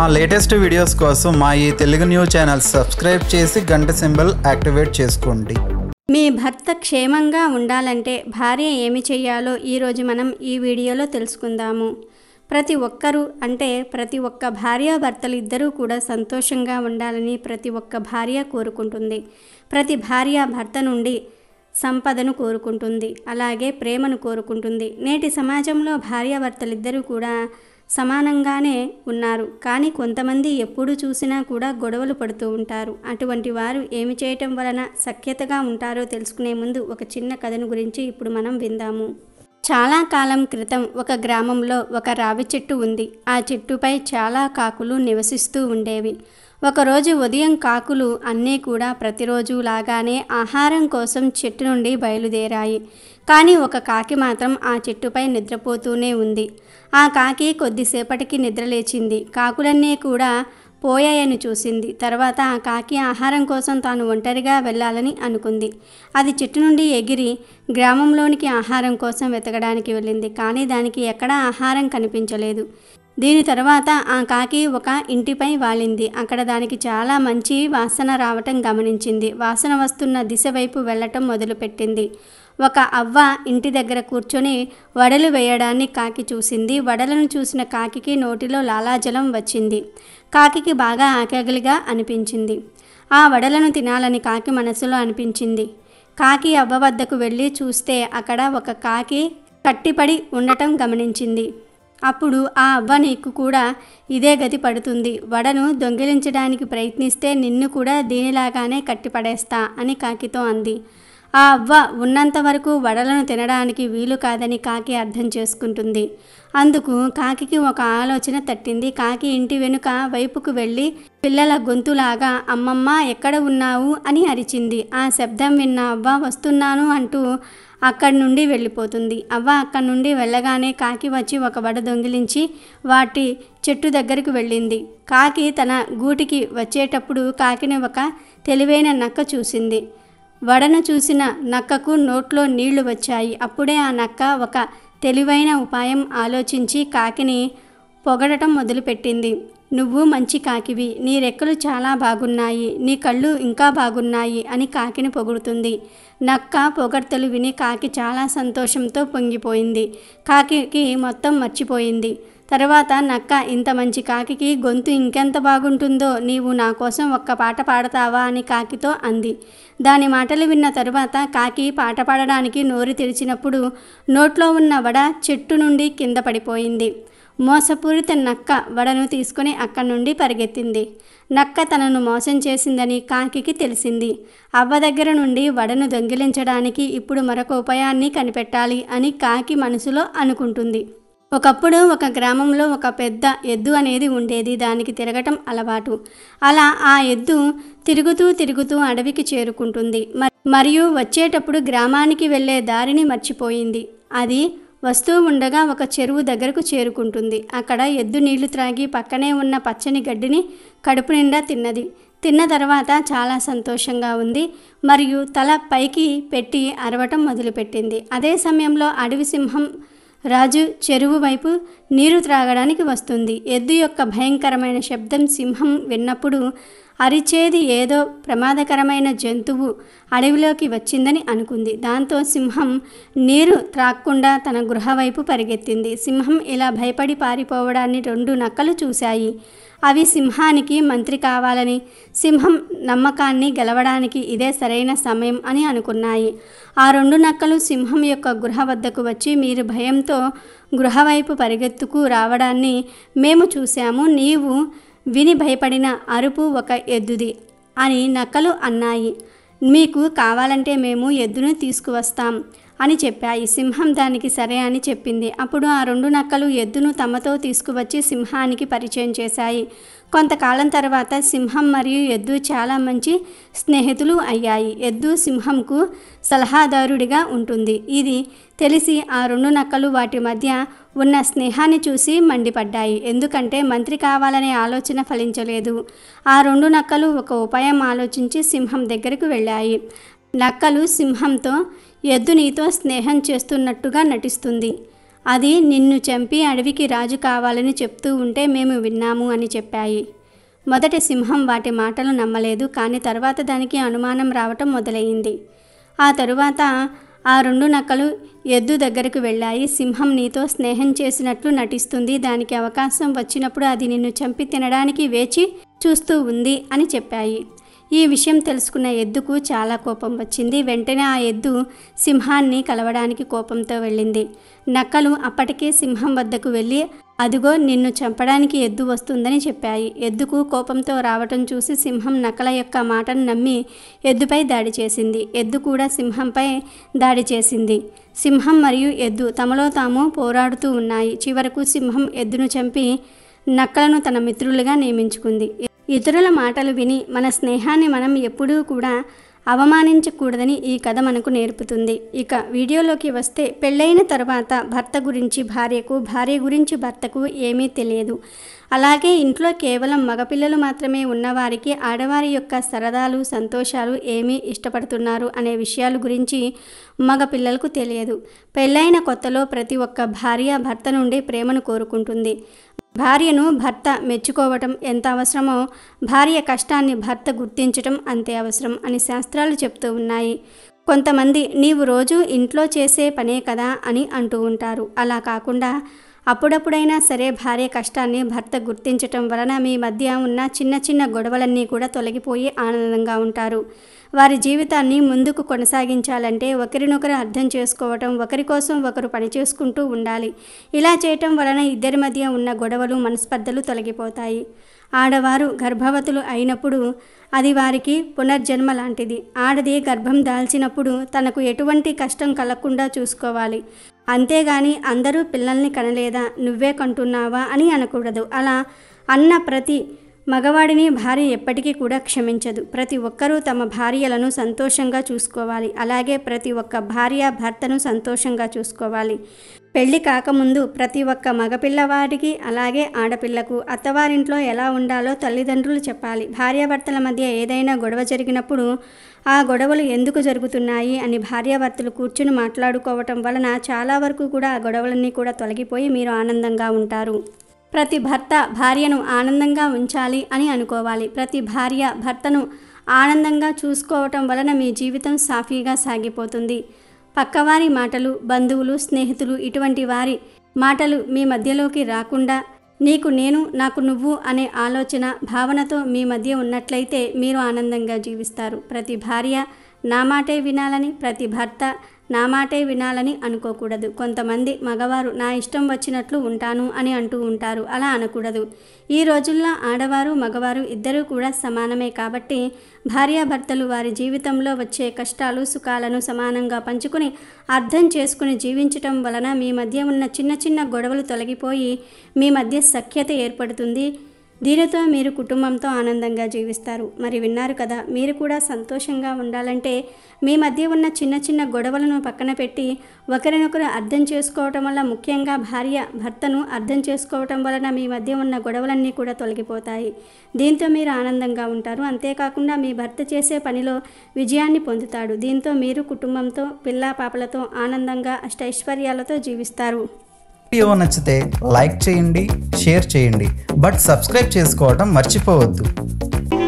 మా latest videos కోసం మా ఈ తెలుగు న్యూస్ ఛానల్ సబ్స్క్రైబ్ చేసి గంట సింబల్ యాక్టివేట్ చేసుకోండి మీ భర్త క్షేమంగా ఉండాలంటే భార్య ఏమి చేయాలో ఈరోజు మనం ఈ వీడియోలో తెలుసుకుందాము ప్రతి ఒక్కరూ అంటే ప్రతి ఒక్క భార్యాభర్తలు ఇద్దరూ కూడా సంతోషంగా ఉండాలని ప్రతి ఒక్క భార్య కోరుకుంటుంది ప్రతి భార్య భర్త నుండి సంపదను కోరుకుంటుంది అలాగే ప్రేమను కోరుకుంటుంది నేటి సమాజంలో భార్యాభర్తలిద్దరూ కూడా సమానంగానే ఉన్నారు కానీ కొంతమంది ఎప్పుడు చూసినా కూడా గొడవలు పడుతూ ఉంటారు అటువంటి వారు ఏమి చేయటం వలన సఖ్యతగా ఉంటారో తెలుసుకునే ముందు ఒక చిన్న కథను గురించి ఇప్పుడు మనం విందాము చాలా కాలం క్రితం ఒక గ్రామంలో ఒక రావి చెట్టు ఉంది ఆ చెట్టుపై చాలా కాకులు నివసిస్తూ ఉండేవి ఒకరోజు ఉదయం కాకులు అన్నీ కూడా ప్రతిరోజు లాగానే ఆహారం కోసం చెట్టు నుండి బయలుదేరాయి కానీ ఒక కాకి మాత్రం ఆ చెట్టుపై నిద్రపోతూనే ఉంది ఆ కాకి కొద్దిసేపటికి నిద్రలేచింది కాకులన్నీ కూడా పోయాయని చూసింది తర్వాత ఆ కాకి ఆహారం కోసం తాను ఒంటరిగా వెళ్ళాలని అనుకుంది అది చెట్టు నుండి ఎగిరి గ్రామంలోనికి ఆహారం కోసం వెతకడానికి వెళ్ళింది కానీ దానికి ఎక్కడా ఆహారం కనిపించలేదు దీని తర్వాత ఆ కాకి ఒక ఇంటిపై వాలింది అక్కడ దానికి చాలా మంచి వాసన రావటం గమనించింది వాసన వస్తున్న దిశ వైపు వెళ్ళటం మొదలుపెట్టింది ఒక అవ్వ ఇంటి దగ్గర కూర్చొని వడలు వేయడాన్ని కాకి చూసింది వడలను చూసిన కాకి నోటిలో లాలాజలం వచ్చింది కాకి బాగా ఆకగలిగా అనిపించింది ఆ వడలను తినాలని కాకి మనసులో అనిపించింది కాకి అవ్వ వద్దకు వెళ్ళి చూస్తే అక్కడ ఒక కాకి కట్టిపడి ఉండటం గమనించింది అప్పుడు ఆ అవ్వ నీకు కూడా ఇదే గతి పడుతుంది వడను దొంగిలించడానికి ప్రయత్నిస్తే నిన్ను కూడా దీనిలాగానే కట్టిపడేస్తా అని కాకితో అంది ఆ అవ్వ ఉన్నంత వరకు వడలను తినడానికి వీలు కాదని కాకి అర్థం చేసుకుంటుంది అందుకు కాకి ఒక ఆలోచన తట్టింది కాకి ఇంటి వెనుక వైపుకు వెళ్ళి పిల్లల గొంతులాగా అమ్మమ్మ ఎక్కడ ఉన్నావు అని అరిచింది ఆ శబ్దం విన్న అవ్వ వస్తున్నాను అంటూ అక్కడి నుండి వెళ్ళిపోతుంది అవ్వ అక్కడి నుండి వెళ్ళగానే కాకి వచ్చి ఒక వడ దొంగిలించి వాటి చెట్టు దగ్గరికి వెళ్ళింది కాకి తన గూటికి వచ్చేటప్పుడు కాకిని ఒక తెలివైన నక్క చూసింది వడను చూసిన నక్కకు నోట్లో నీళ్లు వచ్చాయి అప్పుడే ఆ నక్క ఒక తెలివైన ఉపాయం ఆలోచించి కాకిని పొగడటం మొదలుపెట్టింది నువ్వు మంచి కాకివి నీ రెక్కలు చాలా బాగున్నాయి నీ కళ్ళు ఇంకా బాగున్నాయి అని కాకిని పొగుడుతుంది నక్క పొగడ్తలు విని కాకి చాలా సంతోషంతో పొంగిపోయింది కాకి మొత్తం మర్చిపోయింది తర్వాత నక్క ఇంత మంచి కాకికి గొంతు ఇంకెంత బాగుంటుందో నీవు నా కోసం ఒక్క పాట పాడతావా అని కాకితో అంది దాని మాటలు విన్న తరువాత కాకి పాట పాడడానికి నోరు తెరిచినప్పుడు నోట్లో ఉన్న వడ చెట్టు నుండి కింద పడిపోయింది మోసపూరిత నక్క వడను తీసుకుని అక్కడి నుండి పరిగెత్తింది నక్క తనను మోసం చేసిందని కాకి తెలిసింది అవ్వ దగ్గర నుండి వడను దొంగిలించడానికి ఇప్పుడు మరొక ఉపాయాన్ని కనిపెట్టాలి అని కాకి మనసులో అనుకుంటుంది ఒకప్పుడు ఒక గ్రామంలో ఒక పెద్ద ఎద్దు అనేది ఉండేది దానికి తిరగటం అలవాటు అలా ఆ ఎద్దు తిరుగుతూ తిరుగుతూ అడవికి చేరుకుంటుంది మరియు వచ్చేటప్పుడు గ్రామానికి వెళ్ళే దారిని మర్చిపోయింది అది వస్తూ ఉండగా ఒక చెరువు దగ్గరకు చేరుకుంటుంది అక్కడ ఎద్దు నీళ్లు త్రాగి పక్కనే ఉన్న పచ్చని గడ్డిని కడుపు నిండా తిన్నది తిన్న తర్వాత చాలా సంతోషంగా ఉంది మరియు తల పైకి పెట్టి అరవటం మొదలుపెట్టింది అదే సమయంలో అడవి సింహం రాజు చెరువు వైపు నీరు త్రాగడానికి వస్తుంది ఎద్దు యొక్క భయంకరమైన శబ్దం సింహం విన్నప్పుడు అరిచేది ఏదో ప్రమాదకరమైన జంతువు అడవిలోకి వచ్చిందని అనుకుంది దాంతో సింహం నీరు త్రాక్కుండా తన గృహ వైపు పరిగెత్తింది సింహం ఇలా భయపడి పారిపోవడాన్ని రెండు నక్కలు చూశాయి అవి సింహానికి మంత్రి కావాలని సింహం నమ్మకాన్ని గెలవడానికి ఇదే సరైన సమయం అని అనుకున్నాయి ఆ రెండు నక్కలు సింహం యొక్క గృహ వద్దకు వచ్చి మీరు భయంతో గృహ వైపు పరిగెత్తుకు రావడాన్ని మేము చూశాము నీవు విని భయపడిన అరుపు ఒక ఎద్దుది అని నక్కలు అన్నాయి మీకు కావాలంటే మేము ఎద్దును తీసుకువస్తాం అని చెప్పాయి సింహం దానికి సరే అని చెప్పింది అప్పుడు ఆ రెండు నక్కలు ఎద్దును తమతో తీసుకువచ్చి సింహానికి పరిచయం చేశాయి కొంతకాలం తర్వాత సింహం మరియు ఎద్దు చాలా మంచి స్నేహితులు అయ్యాయి ఎద్దు సింహంకు సలహాదారుడిగా ఉంటుంది ఇది తెలిసి ఆ రెండు నక్కలు వాటి మధ్య ఉన్న స్నేహాన్ని చూసి మండిపడ్డాయి ఎందుకంటే మంత్రి కావాలనే ఆలోచన ఫలించలేదు ఆ రెండు నక్కలు ఒక ఉపాయం ఆలోచించి సింహం దగ్గరకు వెళ్ళాయి నక్కలు సింహంతో ఎద్దు నీతో స్నేహం చేస్తున్నట్టుగా నటిస్తుంది అది నిన్ను చంపి అడవికి రాజు కావాలని చెప్తూ ఉంటే మేము విన్నాము అని చెప్పాయి మొదటి సింహం వాటి మాటలు నమ్మలేదు కానీ తర్వాత దానికి అనుమానం రావటం మొదలైంది ఆ తరువాత ఆ రెండు నక్కలు ఎద్దు దగ్గరకు వెళ్ళాయి సింహం నీతో స్నేహం చేసినట్లు నటిస్తుంది దానికి అవకాశం వచ్చినప్పుడు అది నిన్ను చంపి తినడానికి వేచి చూస్తూ ఉంది అని చెప్పాయి ఈ విషయం తెలుసుకున్న ఎద్దుకు చాలా కోపం వచ్చింది వెంటనే ఆ ఎద్దు సింహాన్ని కలవడానికి కోపంతో వెళ్ళింది నక్కలు అప్పటికే సింహం వద్దకు వెళ్ళి అదిగో నిన్ను చంపడానికి ఎద్దు వస్తుందని చెప్పాయి ఎద్దుకు కోపంతో రావటం చూసి సింహం నకల యొక్క మాటను నమ్మి ఎద్దుపై దాడి చేసింది ఎద్దు కూడా సింహంపై దాడి చేసింది సింహం మరియు ఎద్దు తమలో తాము పోరాడుతూ ఉన్నాయి చివరకు సింహం ఎద్దును చంపి నక్కలను తన మిత్రులుగా నియమించుకుంది ఇతరుల మాటలు విని మన స్నేహాన్ని మనం ఎప్పుడూ కూడా అవమానించకూడదని ఈ కథ మనకు నేర్పుతుంది ఇక వీడియోలోకి వస్తే పెళ్ళైన తర్వాత భర్త గురించి భార్యకు భార్య గురించి భర్తకు ఏమీ తెలియదు అలాగే ఇంట్లో కేవలం మగపిల్లలు మాత్రమే ఉన్నవారికి ఆడవారి యొక్క సరదాలు సంతోషాలు ఏమీ ఇష్టపడుతున్నారు అనే విషయాల గురించి మగపిల్లలకు తెలియదు పెళ్ళైన కొత్తలో ప్రతి ఒక్క భార్య భర్త నుండి ప్రేమను కోరుకుంటుంది భార్యను భర్త మెచ్చుకోవటం ఎంత అవసరమో భార్య కష్టాన్ని భర్త గుర్తించటం అంతే అవసరం అని శాస్త్రాలు చెప్తూ ఉన్నాయి కొంతమంది నీవు రోజు ఇంట్లో చేసే పనే కదా అని అంటూ ఉంటారు అలా కాకుండా అప్పుడప్పుడైనా సరే భార్య కష్టాన్ని భర్త గుర్తించటం వలన మీ మధ్య ఉన్న చిన్న చిన్న గొడవలన్నీ కూడా తొలగిపోయి ఆనందంగా ఉంటారు వారి జీవితాన్ని ముందుకు కొనసాగించాలంటే ఒకరినొకరు అర్థం చేసుకోవటం ఒకరి కోసం ఒకరు పనిచేసుకుంటూ ఉండాలి ఇలా చేయటం వలన ఇద్దరి మధ్య ఉన్న గొడవలు మనస్పర్ధలు తొలగిపోతాయి ఆడవారు గర్భవతులు అయినప్పుడు అది వారికి పునర్జన్మ లాంటిది ఆడది గర్భం దాల్చినప్పుడు తనకు ఎటువంటి కష్టం కలగకుండా చూసుకోవాలి అంతేగాని అందరూ పిల్లల్ని కనలేదా నువ్వే కంటున్నావా అని అనకూడదు అలా అన్న ప్రతి మగవాడిని భార్య ఎప్పటికీ కూడా క్షమించదు ప్రతి ఒక్కరూ తమ భార్యలను సంతోషంగా చూసుకోవాలి అలాగే ప్రతి ఒక్క భార్య భర్తను సంతోషంగా చూసుకోవాలి పెళ్లి కాకముందు ప్రతి ఒక్క మగపిల్లవాడికి అలాగే ఆడపిల్లకు అత్తవారింట్లో ఎలా ఉండాలో తల్లిదండ్రులు చెప్పాలి భార్యాభర్తల మధ్య ఏదైనా గొడవ జరిగినప్పుడు ఆ గొడవలు ఎందుకు జరుగుతున్నాయి అని భార్యాభర్తలు కూర్చుని మాట్లాడుకోవటం వలన చాలా వరకు కూడా ఆ గొడవలన్నీ కూడా తొలగిపోయి మీరు ఆనందంగా ఉంటారు ప్రతి భర్త భార్యను ఆనందంగా ఉంచాలి అని అనుకోవాలి ప్రతి భార్య భర్తను ఆనందంగా చూసుకోవటం వలన మీ జీవితం సాఫీగా సాగిపోతుంది పక్కవారి మాటలు బంధువులు స్నేహితులు ఇటువంటి వారి మాటలు మీ మధ్యలోకి రాకుండా నీకు నేను నాకు నువ్వు అనే ఆలోచన భావనతో మీ మధ్య ఉన్నట్లయితే మీరు ఆనందంగా జీవిస్తారు ప్రతి భార్య నా మాటే వినాలని ప్రతి భర్త నా మాటే వినాలని అనుకోకూడదు కొంతమంది మగవారు నా ఇష్టం వచ్చినట్లు ఉంటాను అని అంటూ ఉంటారు అలా అనకూడదు ఈ రోజుల్లో ఆడవారు మగవారు ఇద్దరూ కూడా సమానమే కాబట్టి భార్యాభర్తలు వారి జీవితంలో వచ్చే కష్టాలు సుఖాలను సమానంగా పంచుకుని అర్థం చేసుకుని జీవించటం వలన మీ మధ్య ఉన్న చిన్న చిన్న గొడవలు తొలగిపోయి మీ మధ్య సఖ్యత ఏర్పడుతుంది దీనితో మీరు కుటుంబంతో ఆనందంగా జీవిస్తారు మరి విన్నారు కదా మీరు కూడా సంతోషంగా ఉండాలంటే మీ మధ్య ఉన్న చిన్న చిన్న గొడవలను పక్కన పెట్టి ఒకరినొకరు అర్థం చేసుకోవటం వల్ల ముఖ్యంగా భార్య భర్తను అర్థం చేసుకోవటం వలన మీ మధ్య ఉన్న గొడవలన్నీ కూడా తొలగిపోతాయి దీంతో మీరు ఆనందంగా ఉంటారు అంతేకాకుండా మీ భర్త చేసే పనిలో విజయాన్ని పొందుతాడు దీంతో మీరు కుటుంబంతో పిల్ల పాపలతో ఆనందంగా అష్టైశ్వర్యాలతో జీవిస్తారు వీడియో నచ్చితే లైక్ చేయండి షేర్ చేయండి బట్ సబ్స్క్రైబ్ చేసుకోవటం మర్చిపోవద్దు